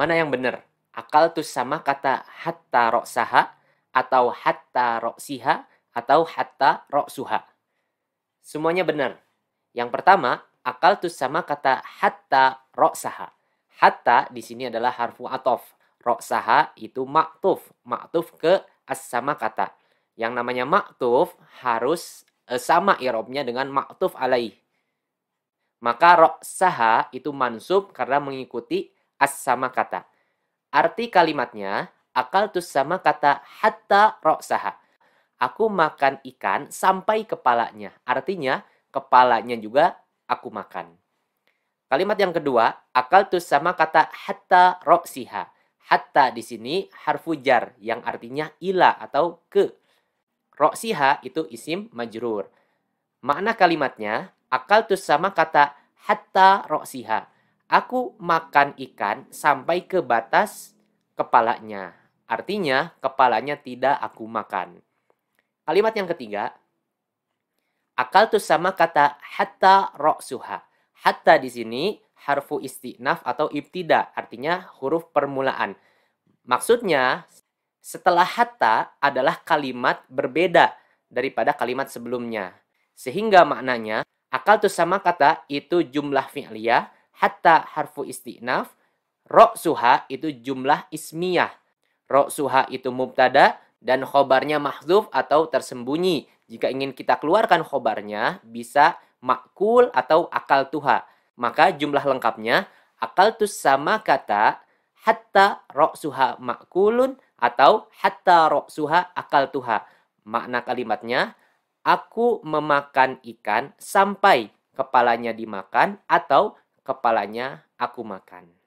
Mana yang benar? Akal tuh sama kata hatta roksaha atau hatta roksiha atau hatta roksuha. Semuanya benar. Yang pertama, akal tuh sama kata hatta roksaha. Hatta di sini adalah harfu atof. Roksaha itu maktuf. Maktuf ke as sama kata. Yang namanya maktuf harus eh, sama irobnya dengan maktuf alaih. Maka roksaha itu mansub karena mengikuti as-sama kata. Arti kalimatnya, akal tus sama kata hatta roksaha. Aku makan ikan sampai kepalanya. Artinya, kepalanya juga aku makan. Kalimat yang kedua, akal tus sama kata hatta roksiha. Hatta di sini harfu jar yang artinya ila atau ke. Roksiha itu isim majrur. Makna kalimatnya, akal tus sama kata hatta roksiha Aku makan ikan sampai ke batas kepalanya. Artinya, kepalanya tidak aku makan. Kalimat yang ketiga, akal tuh sama kata hatta suha. Hatta di sini harfu istinaf atau ibtida, artinya huruf permulaan. Maksudnya, setelah hatta adalah kalimat berbeda daripada kalimat sebelumnya. Sehingga maknanya, akal tuh sama kata itu jumlah fi'liyah hatta harfu istinaf, suha itu jumlah ismiyah. suha itu mubtada dan khobarnya mahzuf atau tersembunyi. Jika ingin kita keluarkan khobarnya, bisa makul atau akal tuha. Maka jumlah lengkapnya akal tuh sama kata hatta suha makulun atau hatta suha akal tuha. Makna kalimatnya, aku memakan ikan sampai kepalanya dimakan atau kepalanya aku makan.